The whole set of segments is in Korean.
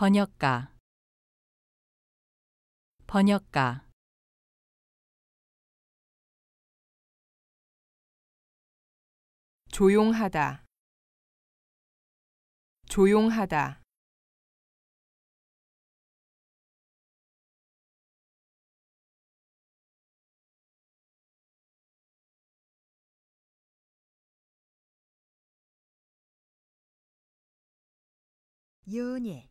번역가 번역가 조용하다 조용하다 연예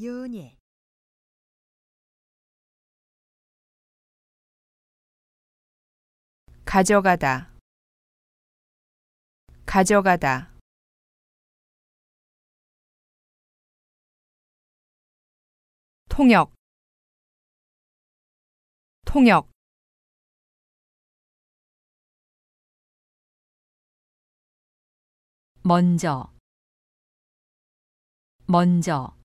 연예 가져가다 가져가다 통역 통역 먼저 먼저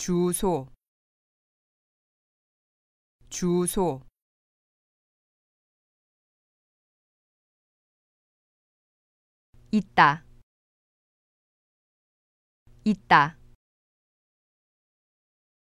주소 주소 있다 있다